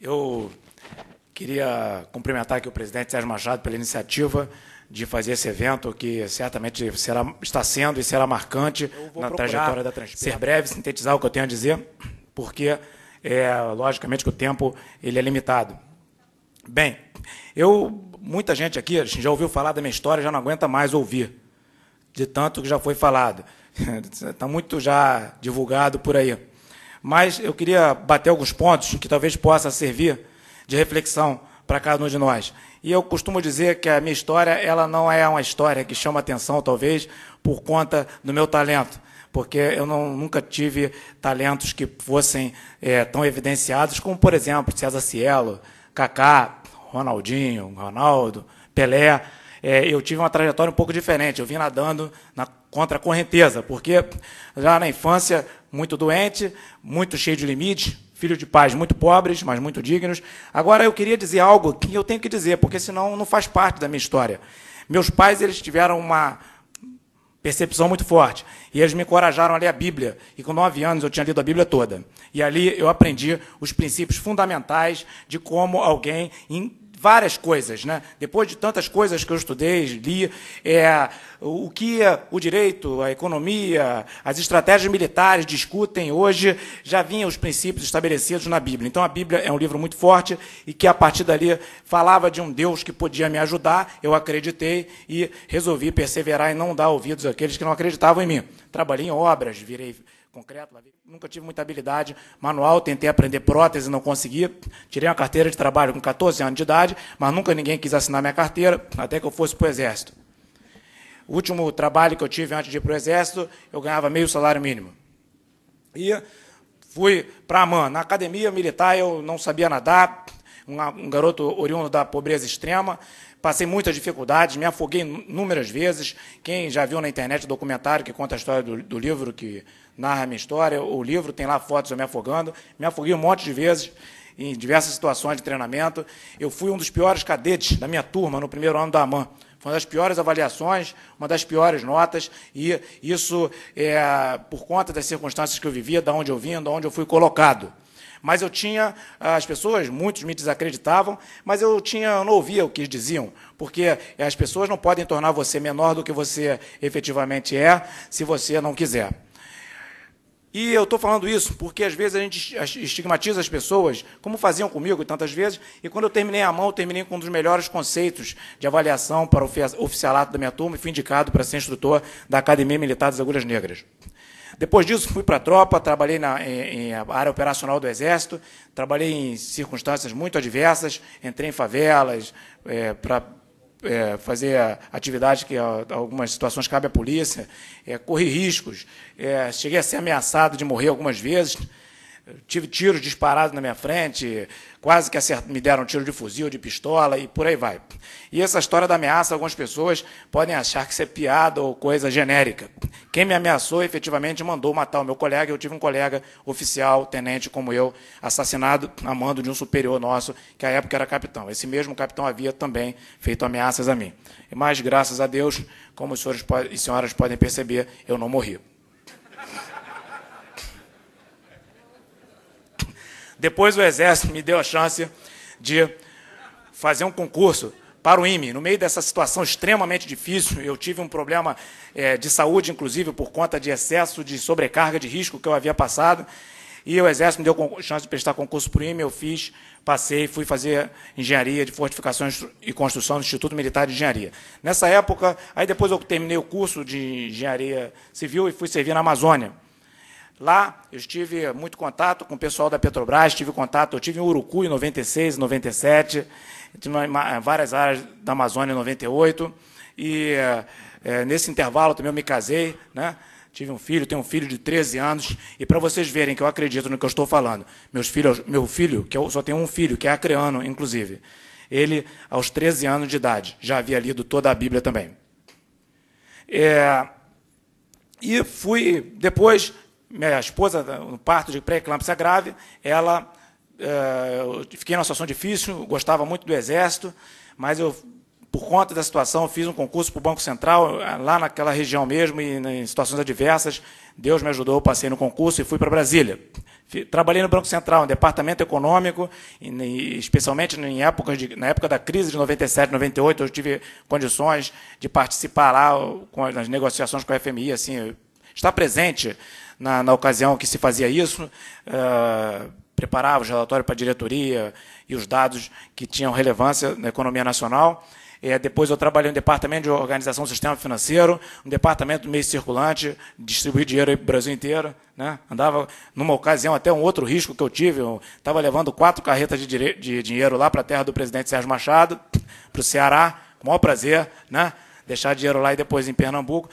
Eu queria cumprimentar aqui o presidente Sérgio Machado pela iniciativa de fazer esse evento, que certamente será, está sendo e será marcante na trajetória da Transpirra. Ser breve, sintetizar o que eu tenho a dizer, porque, é, logicamente, que o tempo ele é limitado. Bem, eu muita gente aqui já ouviu falar da minha história, já não aguenta mais ouvir, de tanto que já foi falado. Está muito já divulgado por aí. Mas eu queria bater alguns pontos que talvez possa servir de reflexão para cada um de nós. E eu costumo dizer que a minha história, ela não é uma história que chama atenção, talvez, por conta do meu talento porque eu não, nunca tive talentos que fossem é, tão evidenciados como, por exemplo, César Cielo, Kaká, Ronaldinho, Ronaldo, Pelé. É, eu tive uma trajetória um pouco diferente. Eu vim nadando na contra a correnteza, porque já na infância muito doente, muito cheio de limites, filho de pais muito pobres, mas muito dignos. Agora eu queria dizer algo que eu tenho que dizer, porque senão não faz parte da minha história. Meus pais, eles tiveram uma percepção muito forte. E eles me encorajaram a ler a Bíblia. E com nove anos eu tinha lido a Bíblia toda. E ali eu aprendi os princípios fundamentais de como alguém várias coisas, né? Depois de tantas coisas que eu estudei, li, é, o que o direito, a economia, as estratégias militares discutem hoje, já vinham os princípios estabelecidos na Bíblia. Então a Bíblia é um livro muito forte e que a partir dali falava de um Deus que podia me ajudar, eu acreditei e resolvi perseverar e não dar ouvidos àqueles que não acreditavam em mim. Trabalhei em obras, virei concreto, Nunca tive muita habilidade manual, tentei aprender prótese, não consegui. Tirei uma carteira de trabalho com 14 anos de idade, mas nunca ninguém quis assinar minha carteira, até que eu fosse para o Exército. O último trabalho que eu tive antes de ir para o Exército, eu ganhava meio salário mínimo. E fui para a AMAN. Na academia militar eu não sabia nadar, um garoto oriundo da pobreza extrema. Passei muitas dificuldades, me afoguei inúmeras vezes. Quem já viu na internet o documentário que conta a história do, do livro que narra a minha história, o livro tem lá fotos eu me afogando, me afoguei um monte de vezes em diversas situações de treinamento. Eu fui um dos piores cadetes da minha turma no primeiro ano da AMAN. Foi uma das piores avaliações, uma das piores notas, e isso é por conta das circunstâncias que eu vivia, da onde eu vinha, da onde eu fui colocado. Mas eu tinha, ah, as pessoas, muitos me desacreditavam, mas eu tinha, eu não ouvia o que diziam, porque eh, as pessoas não podem tornar você menor do que você efetivamente é, se você não quiser. E eu estou falando isso porque às vezes a gente estigmatiza as pessoas, como faziam comigo tantas vezes, e quando eu terminei a mão, eu terminei com um dos melhores conceitos de avaliação para o oficialato da minha turma e fui indicado para ser instrutor da Academia Militar das Agulhas Negras. Depois disso, fui para a tropa, trabalhei na em, em área operacional do Exército, trabalhei em circunstâncias muito adversas, entrei em favelas, é, eh, para é, fazer atividade que algumas situações cabe à polícia, é, riscos, é, cheguei a ser ameaçado de morrer algumas vezes tive tiros disparados na minha frente, quase que me deram um tiro de fuzil, de pistola e por aí vai. E essa história da ameaça, algumas pessoas podem achar que isso é piada ou coisa genérica. Quem me ameaçou efetivamente mandou matar o meu colega. Eu tive um colega oficial, tenente como eu, assassinado a mando de um superior nosso, que à época era capitão. Esse mesmo capitão havia também feito ameaças a mim. Mas, graças a Deus, como os senhores e senhoras podem perceber, eu não morri. Depois o Exército me deu a chance de fazer um concurso para o IME. No meio dessa situação extremamente difícil, eu tive um problema é, de saúde, inclusive, por conta de excesso de sobrecarga de risco que eu havia passado. E o Exército me deu a chance de prestar concurso para o IME, eu fiz, passei, fui fazer engenharia de fortificações e construção no Instituto Militar de Engenharia. Nessa época, aí depois eu terminei o curso de engenharia civil e fui servir na Amazônia. Lá eu tive muito contato com o pessoal da Petrobras, tive contato, eu tive em Urucu em 96, 97, em várias áreas da Amazônia em 98, e é, nesse intervalo também eu me casei, né? tive um filho, tenho um filho de 13 anos, e para vocês verem que eu acredito no que eu estou falando, meus filhos, meu filho, que eu só tenho um filho, que é acreano, inclusive, ele, aos 13 anos de idade, já havia lido toda a Bíblia também. É, e fui, depois minha esposa, no parto de pré-eclâmpsia grave, ela é, eu fiquei numa situação difícil, gostava muito do Exército, mas eu, por conta da situação, fiz um concurso para o Banco Central, é, lá naquela região mesmo, e em situações adversas. Deus me ajudou, passei no concurso e fui para Brasília. Trabalhei no Banco Central, no departamento econômico, especialmente em épocas de, na época da crise de 97, 98, eu tive condições de participar lá nas negociações com a FMI, assim, estar presente na, na ocasião que se fazia isso, uh, preparava os relatórios para a diretoria e os dados que tinham relevância na economia nacional. É, depois eu trabalhei no departamento de organização do sistema financeiro, no departamento do meio circulante, distribuí dinheiro para o Brasil inteiro. Né? Andava, numa ocasião, até um outro risco que eu tive, estava levando quatro carretas de, de dinheiro lá para a terra do presidente Sérgio Machado, para o Ceará, com o maior prazer, né? deixar dinheiro lá e depois em Pernambuco.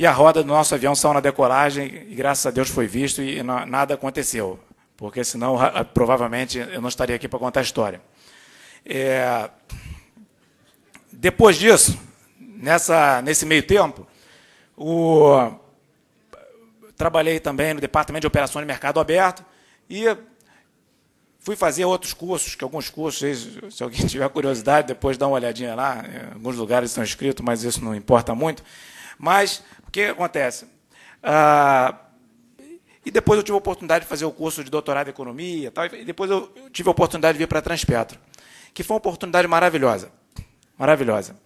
E a roda do nosso avião saiu na decolagem, e graças a Deus foi visto e nada aconteceu, porque senão ah, provavelmente eu não estaria aqui para contar a história. É... Depois disso, nessa, nesse meio tempo, o... trabalhei também no Departamento de Operações de Mercado Aberto e Fui fazer outros cursos, que alguns cursos, se alguém tiver curiosidade, depois dá uma olhadinha lá. Em alguns lugares estão escritos, mas isso não importa muito. Mas o que acontece? Ah, e depois eu tive a oportunidade de fazer o curso de doutorado em economia, tal, e depois eu tive a oportunidade de vir para a Transpetro, que foi uma oportunidade maravilhosa. Maravilhosa.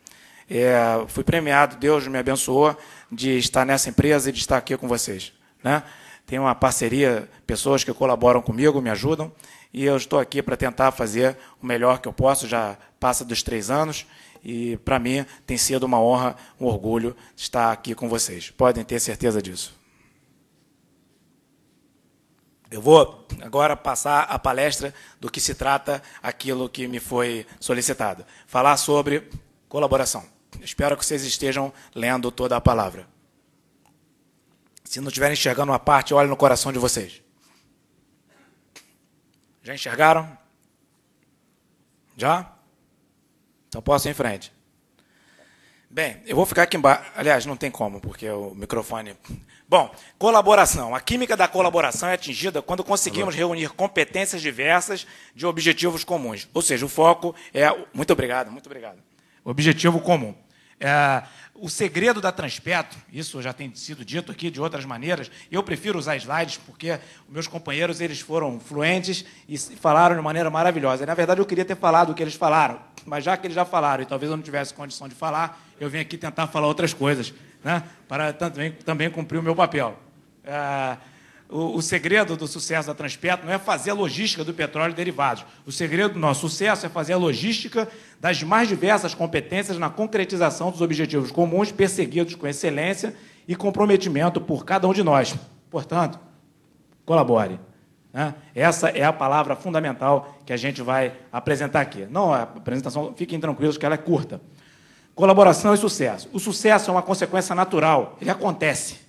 É, fui premiado, Deus me abençoou de estar nessa empresa e de estar aqui com vocês. Né? Tem uma parceria, pessoas que colaboram comigo, me ajudam, e eu estou aqui para tentar fazer o melhor que eu posso, já passa dos três anos, e para mim tem sido uma honra, um orgulho estar aqui com vocês. Podem ter certeza disso. Eu vou agora passar a palestra do que se trata aquilo que me foi solicitado. Falar sobre colaboração. Espero que vocês estejam lendo toda a palavra. Se não estiverem enxergando uma parte, olhe no coração de vocês. Já enxergaram? Já? Então posso ir em frente. Bem, eu vou ficar aqui embaixo. Aliás, não tem como, porque o microfone. Bom, colaboração. A química da colaboração é atingida quando conseguimos reunir competências diversas de objetivos comuns. Ou seja, o foco é. Muito obrigado, muito obrigado. Objetivo comum. É... O segredo da Transpetro, isso já tem sido dito aqui de outras maneiras, eu prefiro usar slides porque meus companheiros eles foram fluentes e falaram de maneira maravilhosa. Na verdade, eu queria ter falado o que eles falaram, mas já que eles já falaram e talvez eu não tivesse condição de falar, eu vim aqui tentar falar outras coisas, né? para também, também cumprir o meu papel. É, o, o, segredo do sucesso da Transpetro não é fazer a logística do petróleo e derivados. O segredo do nosso sucesso é fazer a logística das mais diversas competências na concretização dos objetivos comuns perseguidos com excelência e comprometimento por cada um de nós. Portanto, colabore. Né? Essa é a palavra fundamental que a gente vai apresentar aqui. Não, a apresentação, fiquem tranquilos que ela é curta. Colaboração e sucesso. O sucesso é uma consequência natural, ele acontece.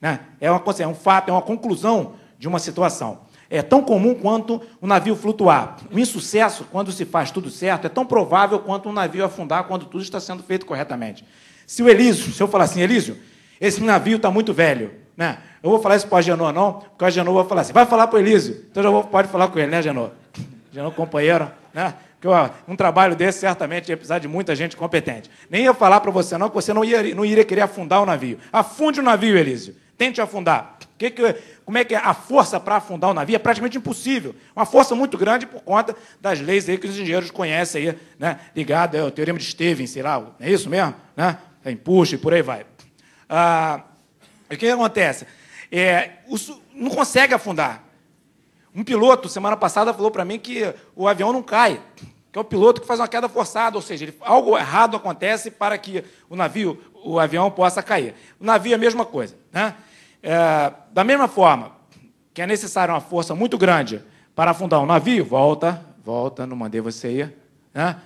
Né? É, uma, é um fato, é uma conclusão de uma situação. É tão comum quanto o navio flutuar. O insucesso, quando se faz tudo certo, é tão provável quanto um navio afundar quando tudo está sendo feito corretamente. Se o Elísio, se eu falar assim, Elísio, esse navio está muito velho, né? Eu vou falar isso para o Agenor, não, porque o Agenor vai falar assim, vai falar para o Elísio. Então já vou, pode falar com ele, né, Agenor? Agenor, companheiro, né? Porque ó, um trabalho desse certamente ia precisar de muita gente competente. Nem ia falar para você, não, que você não, ia, não iria querer afundar o navio. Afunde o navio, Elísio. Tente afundar. Que que, como é que é a força para afundar o navio? É praticamente impossível. Uma força muito grande por conta das leis aí que os engenheiros conhecem aí, né? Ligado ao é teorema de Stevens, sei lá, é isso mesmo? Né? É, empuxa e por aí vai. Ah, o que acontece? É, o, não consegue afundar. Um piloto, semana passada, falou para mim que o avião não cai, que é o piloto que faz uma queda forçada, ou seja, ele, algo errado acontece para que o navio, o avião possa cair. O navio é a mesma coisa. Né? É, da mesma forma que é necessária uma força muito grande para afundar um navio, volta, volta, não mandei você ir. Né?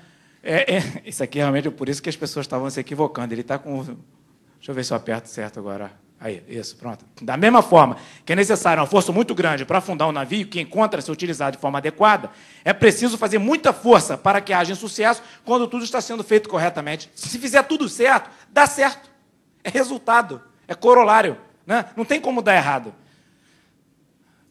É, é, isso aqui é realmente é por isso que as pessoas estavam se equivocando. Ele está com. Deixa eu ver se eu aperto certo agora. Aí, isso, pronto. Da mesma forma que é necessário uma força muito grande para afundar um navio que encontra-se utilizado de forma adequada, é preciso fazer muita força para que haja sucesso quando tudo está sendo feito corretamente. Se fizer tudo certo, dá certo. É resultado, é corolário. Né? Não tem como dar errado.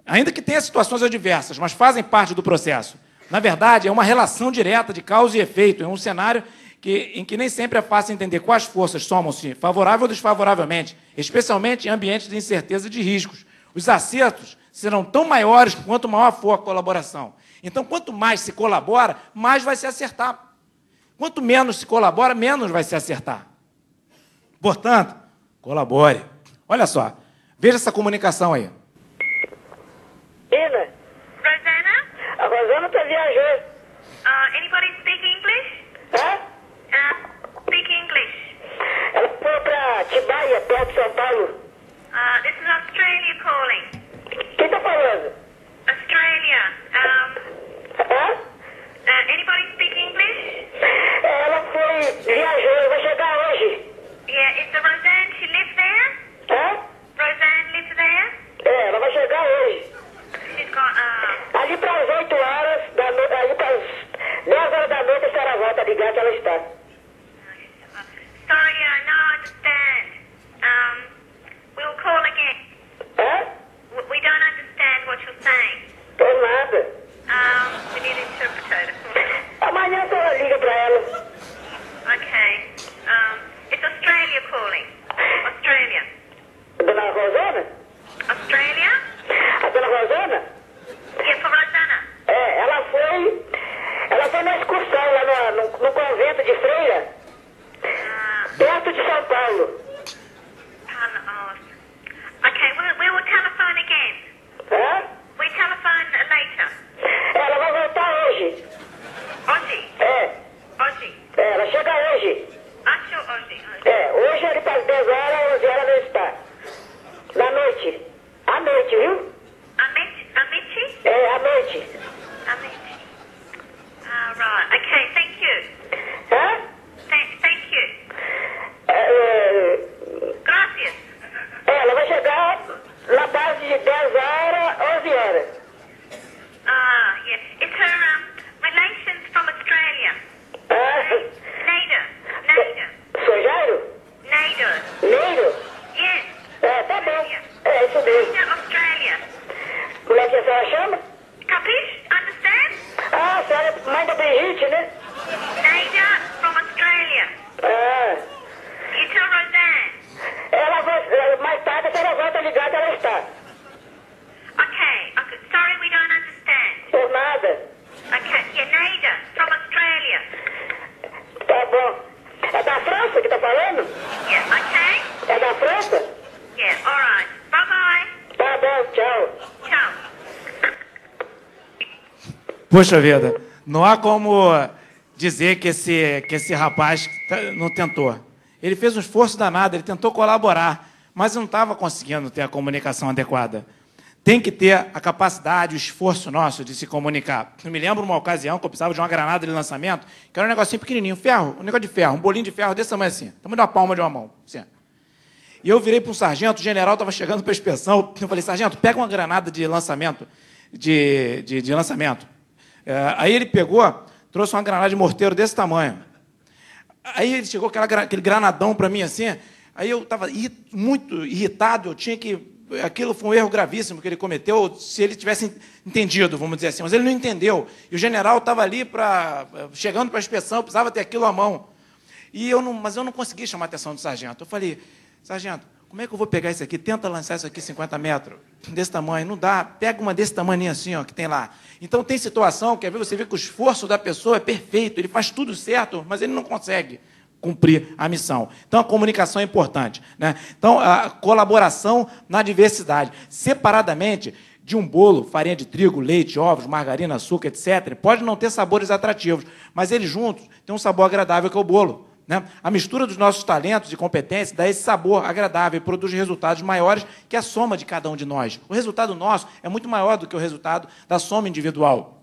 Ainda que tenha situações adversas, mas fazem parte do processo. Na verdade, é uma relação direta de causa e efeito, é um cenário que, em que nem sempre é fácil entender quais forças somam-se favorável ou desfavoravelmente, especialmente em ambientes de incerteza e de riscos. Os acertos serão tão maiores quanto maior for a colaboração. Então, quanto mais se colabora, mais vai se acertar. Quanto menos se colabora, menos vai se acertar. Portanto, colabore. Olha só, veja essa comunicação aí. Ina. Rosana? A Rosana está viajando perto de São Paulo? Uh, this is Australia calling. Quem tá falando? Australia. Um, Hã? Uh, anybody speak English? Ela foi, viajou, Vai chegar hoje. Yeah, it's the Roseanne, she lives there? Hã? Roseanne lives there? É, ela vai chegar hoje. She's gone, uh... Ali para as 8 horas, da no... ali para as 10 horas da noite a senhora volta ligar que ela está. isn't it? Ada from Australia. Ah. It's a Roseanne. Ela vai, mais tarde a senhora volta tá a ligar ela está. Okay, okay. Sorry we don't understand. Por nada. Okay, Nada from Australia. Tá bom. É da França que tá falando? Yeah, okay. É da França? Yeah, alright. Bye bye. Tá bom, tchau. Tchau. Poxa vida. Não há como dizer que esse, que esse rapaz tá, não tentou. Ele fez um esforço danado, ele tentou colaborar, mas não estava conseguindo ter a comunicação adequada. Tem que ter a capacidade, o esforço nosso de se comunicar. Eu me lembro uma ocasião que eu precisava de uma granada de lançamento, que era um negocinho pequenininho, ferro, um negócio de ferro, um bolinho de ferro desse tamanho assim, tamanho então, da palma de uma mão. Assim. E eu virei para um sargento, o general estava chegando para a inspeção, eu falei, sargento, pega uma granada de lançamento, de, de, de lançamento. É, aí ele pegou, trouxe uma granada de morteiro desse tamanho. Aí ele chegou aquela, aquele granadão para mim assim. Aí eu estava muito irritado, eu tinha que. Aquilo foi um erro gravíssimo que ele cometeu, se ele tivesse entendido, vamos dizer assim. Mas ele não entendeu. E o general estava ali para chegando para a inspeção, precisava ter aquilo à mão. E eu não, mas eu não consegui chamar a atenção do sargento. Eu falei, sargento, como é que eu vou pegar isso aqui? Tenta lançar isso aqui 50 metros. Desse tamanho, não dá. Pega uma desse tamanho assim, ó, que tem lá. Então tem situação, quer ver? Você vê que o esforço da pessoa é perfeito, ele faz tudo certo, mas ele não consegue cumprir a missão. Então a comunicação é importante. Né? Então, a colaboração na diversidade. Separadamente, de um bolo, farinha de trigo, leite, ovos, margarina, açúcar, etc., pode não ter sabores atrativos, mas eles juntos têm um sabor agradável que é o bolo. Né? A mistura dos nossos talentos e competências dá esse sabor agradável e produz resultados maiores que a soma de cada um de nós. O resultado nosso é muito maior do que o resultado da soma individual.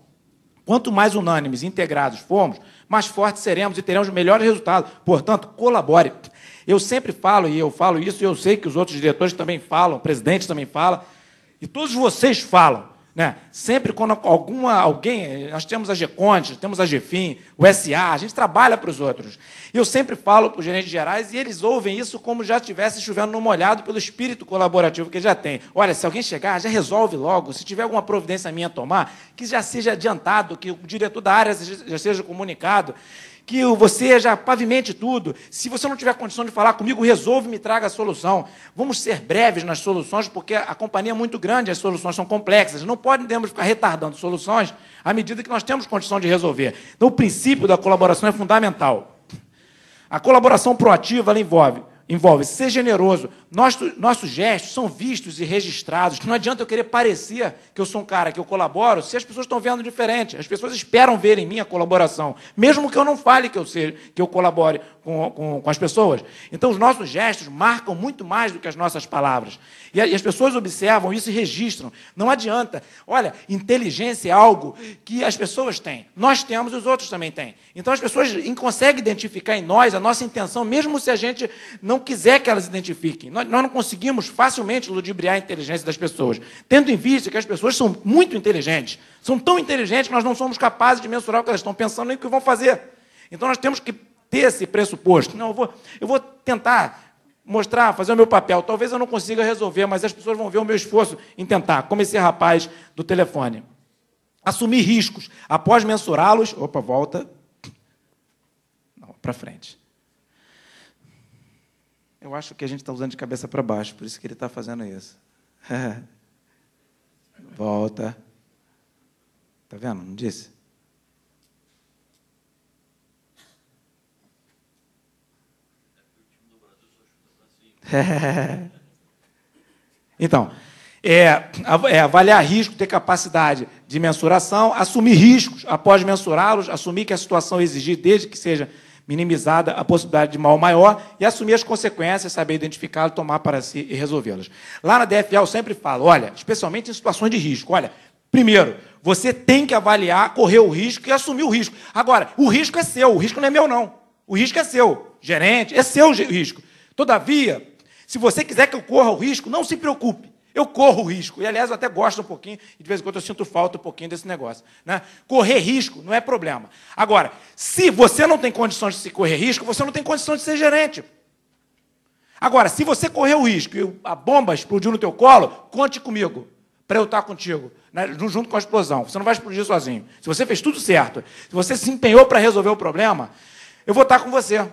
Quanto mais unânimes e integrados formos, mais fortes seremos e teremos melhores resultados. Portanto, colabore. Eu sempre falo, e eu falo isso, e eu sei que os outros diretores também falam, o presidente também fala, e todos vocês falam. Né? Sempre quando alguma, alguém, nós temos a GECONT, temos a GFIM, o SA, a gente trabalha para os outros. E eu sempre falo para os gerentes gerais e eles ouvem isso como já estivesse chovendo no molhado pelo espírito colaborativo que já tem. Olha, se alguém chegar, já resolve logo. Se tiver alguma providência minha a tomar, que já seja adiantado, que o diretor da área já seja comunicado que você já pavimente tudo. Se você não tiver condição de falar comigo, resolve e me traga a solução. Vamos ser breves nas soluções, porque a companhia é muito grande, as soluções são complexas. Não podemos ficar retardando soluções à medida que nós temos condição de resolver. Então, o princípio da colaboração é fundamental. A colaboração proativa envolve envolve ser generoso. Nosso, nossos gestos são vistos e registrados. Não adianta eu querer parecer que eu sou um cara que eu colaboro se as pessoas estão vendo diferente. As pessoas esperam ver em mim a colaboração, mesmo que eu não fale que eu seja, que eu colabore com, com, com, as pessoas. Então, os nossos gestos marcam muito mais do que as nossas palavras. E, e as pessoas observam isso e registram. Não adianta. Olha, inteligência é algo que as pessoas têm. Nós temos e os outros também têm. Então, as pessoas conseguem identificar em nós a nossa intenção, mesmo se a gente não quiser que elas identifiquem. Nós, nós não conseguimos facilmente ludibriar a inteligência das pessoas, tendo em vista que as pessoas são muito inteligentes. São tão inteligentes que nós não somos capazes de mensurar o que elas estão pensando nem o que vão fazer. Então, nós temos que ter esse pressuposto. Não, eu vou, eu vou tentar mostrar, fazer o meu papel. Talvez eu não consiga resolver, mas as pessoas vão ver o meu esforço em tentar, como esse rapaz do telefone. Assumir riscos. Após mensurá-los. Opa, volta. Não, para frente. Eu acho que a gente está usando de cabeça para baixo, por isso que ele está fazendo isso. volta. Tá vendo? Não disse? então, é, é, avaliar risco, ter capacidade de mensuração, assumir riscos após mensurá-los, assumir que a situação exigir, desde que seja minimizada a possibilidade de mal maior, e assumir as consequências, saber identificá las tomar para si e resolvê-las. Lá na DFA eu sempre falo, olha, especialmente em situações de risco, olha, primeiro, você tem que avaliar, correr o risco e assumir o risco. Agora, o risco é seu, o risco não é meu, não. O risco é seu, gerente, é seu o risco. Todavia, se você quiser que eu corra o risco, não se preocupe. Eu corro o risco. E, aliás, eu até gosto um pouquinho, e de vez em quando eu sinto falta um pouquinho desse negócio. Né? Correr risco não é problema. Agora, se você não tem condições de se correr risco, você não tem condições de ser gerente. Agora, se você correu o risco e a bomba explodiu no teu colo, conte comigo, para eu estar contigo, né, junto com a explosão. Você não vai explodir sozinho. Se você fez tudo certo, se você se empenhou para resolver o problema, eu vou estar com você.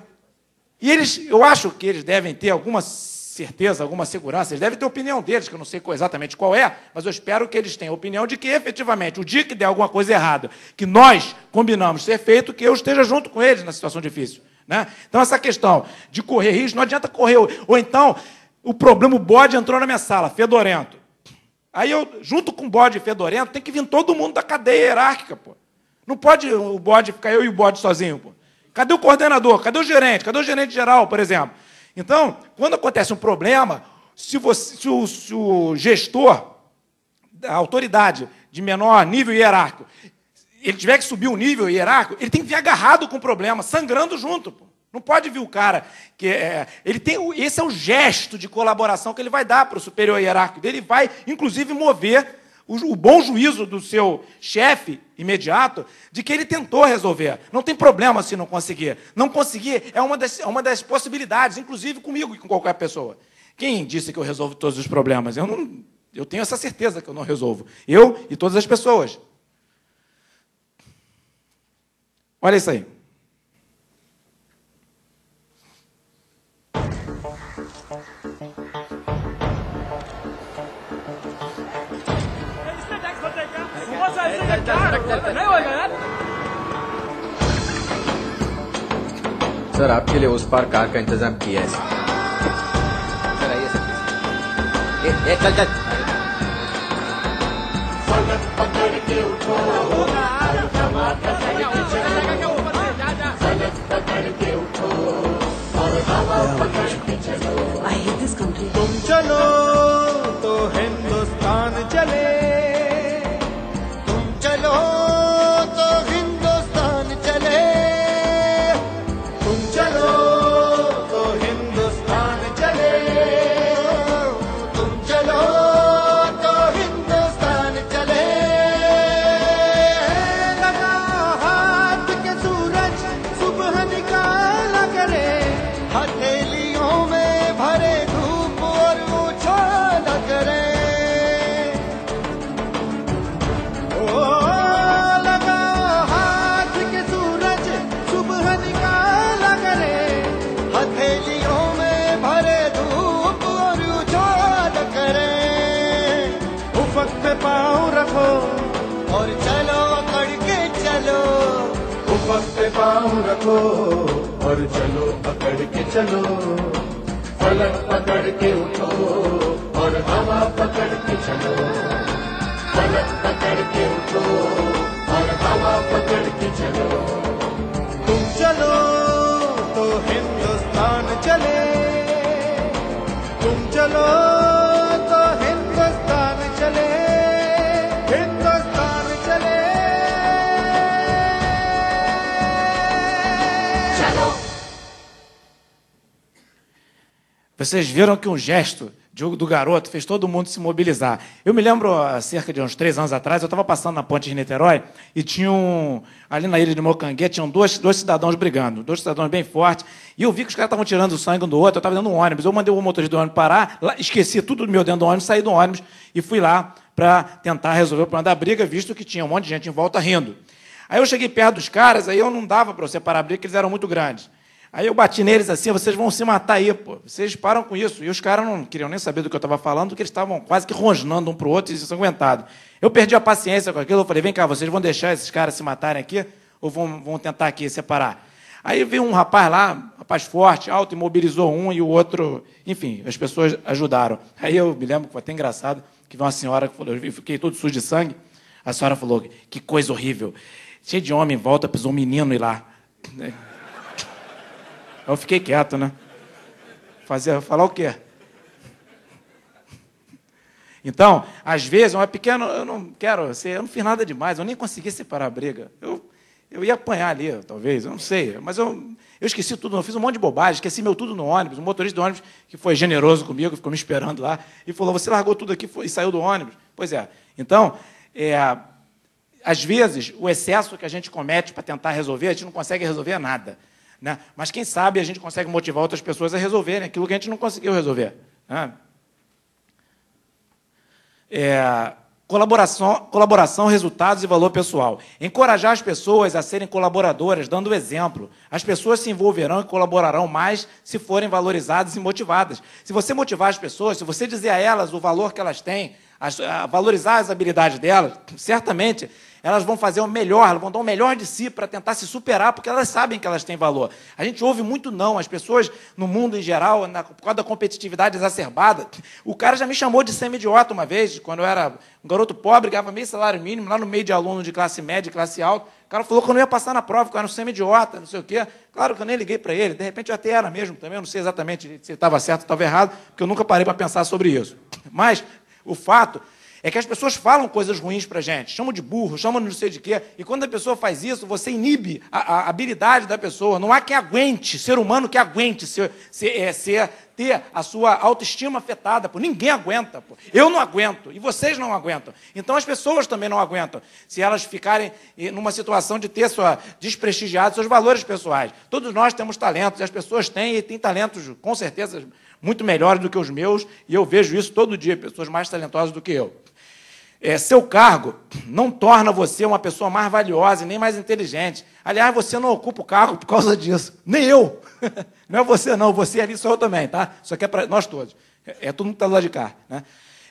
E eles, eu acho que eles devem ter algumas certeza, alguma segurança. Eles devem ter opinião deles, que eu não sei exatamente qual é, mas eu espero que eles tenham opinião de que, efetivamente, o dia que der alguma coisa errada, que nós combinamos ser feito, que eu esteja junto com eles na situação difícil. Né? Então, essa questão de correr risco, não adianta correr. Ou então, o problema, o bode entrou na minha sala, fedorento. Aí eu, junto com o bode fedorento, tem que vir todo mundo da cadeia hierárquica, pô. Não pode o bode ficar eu e o bode sozinho, pô. Cadê o coordenador? Cadê o gerente? Cadê o gerente geral, por exemplo? Então, quando acontece um problema, se, você, se, o, se o gestor, da autoridade de menor nível hierárquico, ele tiver que subir um nível hierárquico, ele tem que vir agarrado com o problema, sangrando junto. Pô. Não pode vir o cara que é, ele tem esse é o gesto de colaboração que ele vai dar para o superior hierárquico dele, ele vai inclusive mover o, bom juízo do seu chefe imediato de que ele tentou resolver. Não tem problema se não conseguir. Não conseguir é uma das, é uma das possibilidades, inclusive comigo e com qualquer pessoa. Quem disse que eu resolvo todos os problemas? Eu, não, eu tenho essa certeza que eu não resolvo. Eu e todas as pessoas. Olha isso aí. Sir आपके लिए उस पार कार का इंतजाम किया है सर आइए सर तुम चलो तो हिंदुस्तान चले पाँव रखो और चलो पकड़ के चलो फलक पकड़ के उठो और हवा पकड़ के चलो फलक पकड़ के उठो और हवा पकड़ के चलो तुम चलो तो हिंदुस्तान चले तुम चलो Vocês viram que um gesto do Garoto fez todo mundo se mobilizar. Eu me lembro, há cerca de uns três anos atrás, eu estava passando na ponte de Niterói e tinha um. Ali na ilha de Mocanguê, tinham dois, dois cidadãos brigando, dois cidadãos bem fortes. E eu vi que os caras estavam tirando o sangue um do outro, eu estava dentro de um ônibus. Eu mandei o motorista do ônibus parar, lá, esqueci tudo do meu dentro do ônibus, saí do ônibus e fui lá para tentar resolver o problema da briga, visto que tinha um monte de gente em volta rindo. Aí eu cheguei perto dos caras, aí eu não dava para separar a briga, porque eles eram muito grandes. Aí eu bati neles assim, vocês vão se matar aí, pô. Vocês param com isso. E os caras não queriam nem saber do que eu estava falando, porque eles estavam quase que rosnando um para o outro e ensanguentados. Eu perdi a paciência com aquilo, eu falei, vem cá, vocês vão deixar esses caras se matarem aqui ou vão, vão tentar aqui separar? Aí veio um rapaz lá, rapaz forte, alto, imobilizou um e o outro, enfim, as pessoas ajudaram. Aí eu me lembro que foi até engraçado, que veio uma senhora que falou, eu fiquei todo sujo de sangue, a senhora falou, que coisa horrível. Cheio de homem em volta, pisou um menino e lá. Eu fiquei quieto, né? Fazer, falar o quê? Então, às vezes, uma pequena, eu não quero, ser, eu não fiz nada demais, eu nem consegui separar a briga. Eu, eu ia apanhar ali, talvez, eu não sei, mas eu, eu esqueci tudo, eu fiz um monte de bobagem, esqueci meu tudo no ônibus. O motorista do ônibus, que foi generoso comigo, ficou me esperando lá, e falou: Você largou tudo aqui e saiu do ônibus. Pois é. Então, é, às vezes, o excesso que a gente comete para tentar resolver, a gente não consegue resolver nada. Né? Mas quem sabe a gente consegue motivar outras pessoas a resolverem aquilo que a gente não conseguiu resolver. Né? É, colaboração, colaboração, resultados e valor pessoal. Encorajar as pessoas a serem colaboradoras, dando exemplo. As pessoas se envolverão e colaborarão mais se forem valorizadas e motivadas. Se você motivar as pessoas, se você dizer a elas o valor que elas têm, as, a valorizar as habilidades delas, certamente elas vão fazer o melhor, elas vão dar o melhor de si para tentar se superar, porque elas sabem que elas têm valor. A gente ouve muito não, as pessoas no mundo em geral, na, por causa da competitividade exacerbada. O cara já me chamou de semi-idiota uma vez, quando eu era um garoto pobre, ganhava meio salário mínimo, lá no meio de aluno de classe média, classe alta. O cara falou que eu não ia passar na prova, que eu era um semi-idiota, não sei o quê. Claro que eu nem liguei para ele, de repente eu até era mesmo também, eu não sei exatamente se estava certo ou estava errado, porque eu nunca parei para pensar sobre isso. Mas o fato é que as pessoas falam coisas ruins para a gente, chamam de burro, chamam de não sei de quê, e quando a pessoa faz isso, você inibe a, a habilidade da pessoa. Não há quem aguente, ser humano que aguente ser, ser, é, ser, ter a sua autoestima afetada. Pô. Ninguém aguenta. Pô. Eu não aguento, e vocês não aguentam. Então as pessoas também não aguentam, se elas ficarem numa situação de ter sua, desprestigiado seus valores pessoais. Todos nós temos talentos, e as pessoas têm, e têm talentos, com certeza, muito melhores do que os meus, e eu vejo isso todo dia, pessoas mais talentosas do que eu. É, seu cargo não torna você uma pessoa mais valiosa e nem mais inteligente. Aliás, você não ocupa o cargo por causa disso. Nem eu. Não é você, não. Você é ali sou eu também, tá? Isso aqui é para nós todos. É, é todo mundo que está lá de cá. Né?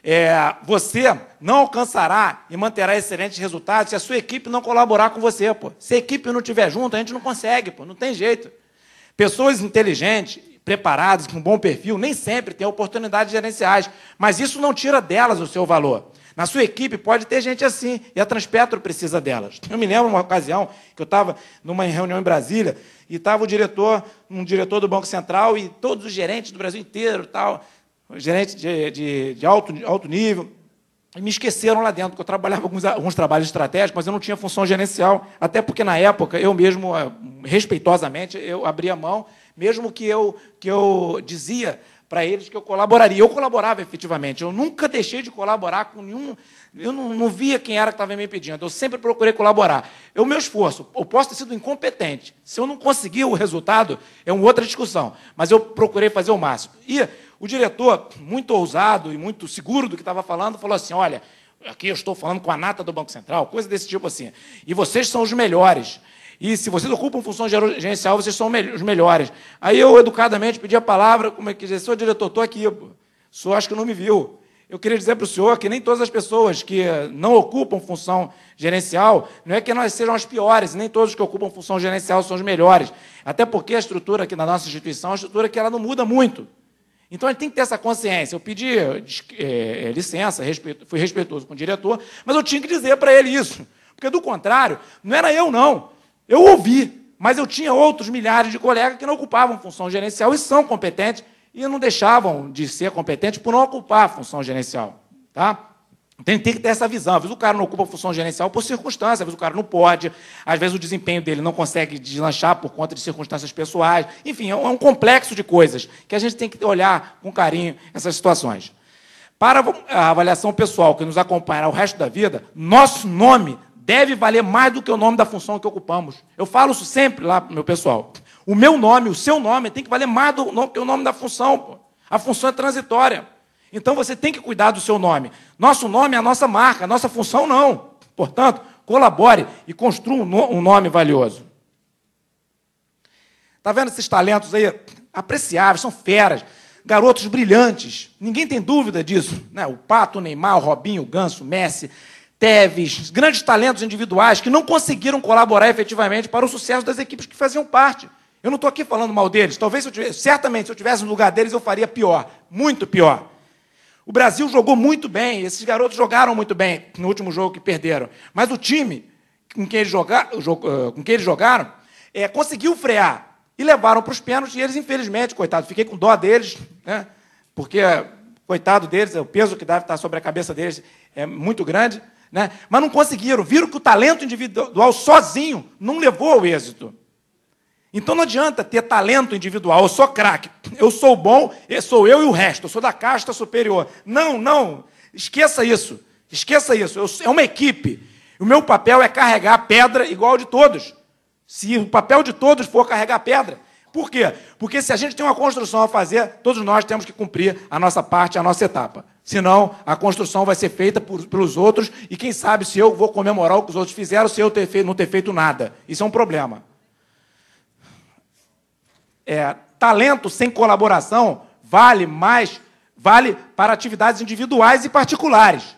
É, você não alcançará e manterá excelentes resultados se a sua equipe não colaborar com você. Pô. Se a equipe não estiver junto, a gente não consegue, pô. não tem jeito. Pessoas inteligentes preparadas, com bom perfil, nem sempre têm oportunidades gerenciais, mas isso não tira delas o seu valor. Na sua equipe pode ter gente assim, e a Transpetro precisa delas. Eu me lembro uma ocasião que eu estava numa reunião em Brasília e estava o diretor, um diretor do Banco Central e todos os gerentes do Brasil inteiro, tal, gerentes de, de, de alto, alto nível, e me esqueceram lá dentro, que eu trabalhava alguns, alguns trabalhos estratégicos, mas eu não tinha função gerencial, até porque na época eu mesmo, ah, respeitosamente, eu abria mão mesmo que eu, que eu dizia para eles que eu colaboraria. Eu colaborava efetivamente, eu nunca deixei de colaborar com nenhum. Eu não, não via quem era que estava me pedindo, eu sempre procurei colaborar. É o meu esforço, eu posso ter sido incompetente. Se eu não conseguir o resultado, é uma outra discussão, mas eu procurei fazer o máximo. E o diretor, muito ousado e muito seguro do que estava falando, falou assim: olha. Aqui eu estou falando com a nata do Banco Central, coisa desse tipo assim. E vocês são os melhores. E se vocês ocupam função gerencial, vocês são os melhores. Aí eu, educadamente, pedi a palavra, como é que dizer, senhor diretor, estou aqui, o senhor acho que não me viu. Eu queria dizer para o senhor que nem todas as pessoas que não ocupam função gerencial, não é que nós sejam as piores, nem todos que ocupam função gerencial são os melhores. Até porque a estrutura aqui na nossa instituição é uma estrutura que ela não muda muito. Então a gente tem que ter essa consciência. Eu pedi é, licença, respeito, fui respeitoso com o diretor, mas eu tinha que dizer para ele isso. Porque do contrário, não era eu não. Eu ouvi, mas eu tinha outros milhares de colegas que não ocupavam função gerencial e são competentes e não deixavam de ser competentes por não ocupar a função gerencial. Tá? Tem, tem que ter essa visão. Às vezes o cara não ocupa a função gerencial por circunstância, às vezes o cara não pode, às vezes o desempenho dele não consegue deslanchar por conta de circunstâncias pessoais. Enfim, é um, é um complexo de coisas que a gente tem que olhar com carinho essas situações. Para a avaliação pessoal que nos acompanhará o resto da vida, nosso nome deve valer mais do que o nome da função que ocupamos. Eu falo isso sempre lá meu pessoal. O meu nome, o seu nome, tem que valer mais do que o nome da função. Pô. A função é transitória. Então você tem que cuidar do seu nome. Nosso nome é a nossa marca, a nossa função não. Portanto, colabore e construa um nome valioso. Está vendo esses talentos aí? Apreciáveis, são feras, garotos brilhantes. Ninguém tem dúvida disso. Né? O Pato, o Neymar, o Robinho, o Ganso, o Messi. Teves, grandes talentos individuais que não conseguiram colaborar efetivamente para o sucesso das equipes que faziam parte. Eu não estou aqui falando mal deles. Talvez eu tivesse, certamente, se eu tivesse no lugar deles, eu faria pior, muito pior. O Brasil jogou muito bem, esses garotos jogaram muito bem no último jogo que perderam. Mas o time com quem eles, joga, eh, com quem eles jogaram é, conseguiu frear e levaram para os pênaltis. E eles, infelizmente, coitado, fiquei com dó deles, né? porque, coitado deles, é o peso que deve estar sobre a cabeça deles é muito grande. Né? Mas não conseguiram, viram que o talento individual sozinho não levou ao êxito. Então não adianta ter talento individual. Eu sou craque, eu sou bom, eu sou eu e o resto, eu sou da casta superior. Não, não, esqueça isso, esqueça isso. Eu, é uma equipe. O meu papel é carregar pedra igual ao de todos. Se o papel de todos for carregar pedra. Por quê? Porque se a gente tem uma construção a fazer, todos nós temos que cumprir a nossa parte, a nossa etapa. Senão a construção vai ser feita por, pelos outros e quem sabe se eu vou comemorar o que os outros fizeram se eu ter feito, não ter feito nada. Isso é um problema. É, talento sem colaboração vale mais, vale para atividades individuais e particulares.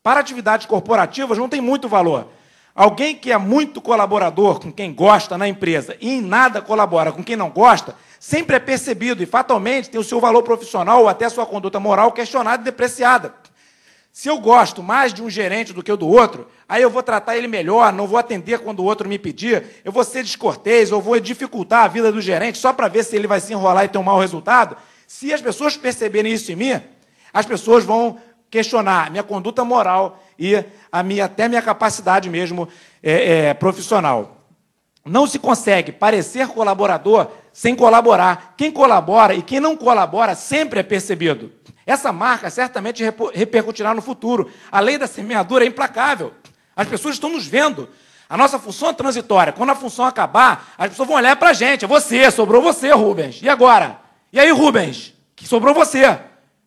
Para atividades corporativas não tem muito valor. Alguém que é muito colaborador com quem gosta na empresa e em nada colabora com quem não gosta, sempre é percebido e fatalmente tem o seu valor profissional ou até a sua conduta moral questionada e depreciada. Se eu gosto mais de um gerente do que o do outro, aí eu vou tratar ele melhor, não vou atender quando o outro me pedir, eu vou ser descortês, eu vou dificultar a vida do gerente só para ver se ele vai se enrolar e ter um mau resultado. Se as pessoas perceberem isso em mim, as pessoas vão questionar a minha conduta moral e a minha, até a minha capacidade mesmo é, é, profissional. Não se consegue parecer colaborador sem colaborar. Quem colabora e quem não colabora sempre é percebido. Essa marca certamente repercutirá no futuro. A lei da semeadura é implacável. As pessoas estão nos vendo. A nossa função é transitória. Quando a função acabar, as pessoas vão olhar para a gente. É você, sobrou você, Rubens. E agora? E aí, Rubens? Que sobrou você.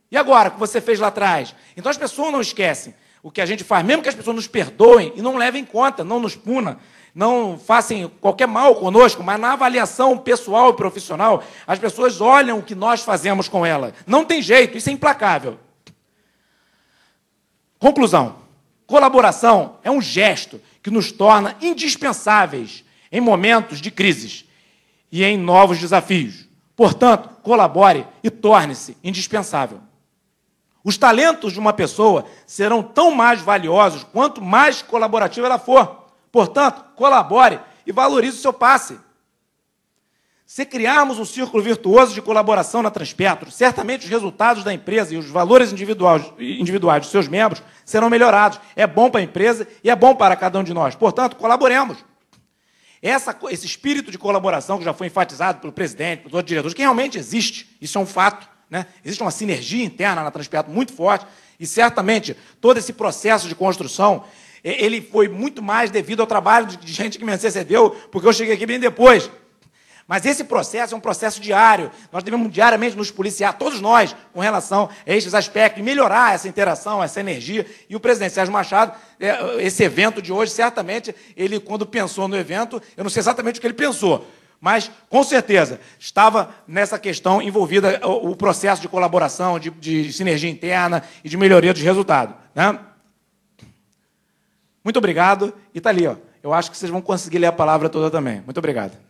E agora, o que você fez lá atrás? Então as pessoas não esquecem o que a gente faz, mesmo que as pessoas nos perdoem e não levem em conta, não nos puna não façam qualquer mal conosco, mas na avaliação pessoal e profissional, as pessoas olham o que nós fazemos com ela. Não tem jeito, isso é implacável. Conclusão: colaboração é um gesto que nos torna indispensáveis em momentos de crises e em novos desafios. Portanto, colabore e torne-se indispensável. Os talentos de uma pessoa serão tão mais valiosos quanto mais colaborativa ela for. Portanto, colabore e valorize o seu passe. Se criarmos um círculo virtuoso de colaboração na Transpetro, certamente os resultados da empresa e os valores individuais, individuais dos seus membros serão melhorados. É bom para a empresa e é bom para cada um de nós. Portanto, colaboremos. Essa, esse espírito de colaboração que já foi enfatizado pelo presidente, pelos outros diretores, que realmente existe, isso é um fato. Né? Existe uma sinergia interna na Transpetro muito forte e certamente todo esse processo de construção ele foi muito mais devido ao trabalho de gente que me antecedeu, porque eu cheguei aqui bem depois. Mas esse processo é um processo diário. Nós devemos diariamente nos policiar, todos nós, com relação a esses aspectos, e melhorar essa interação, essa energia. E o presidente Sérgio Machado, é, esse evento de hoje, certamente, ele, quando pensou no evento, eu não sei exatamente o que ele pensou, mas, com certeza, estava nessa questão envolvida o processo de colaboração, de, de sinergia interna e de melhoria dos resultados. Né? Muito obrigado. E está ali, ó. Eu acho que vocês vão conseguir ler a palavra toda também. Muito obrigado.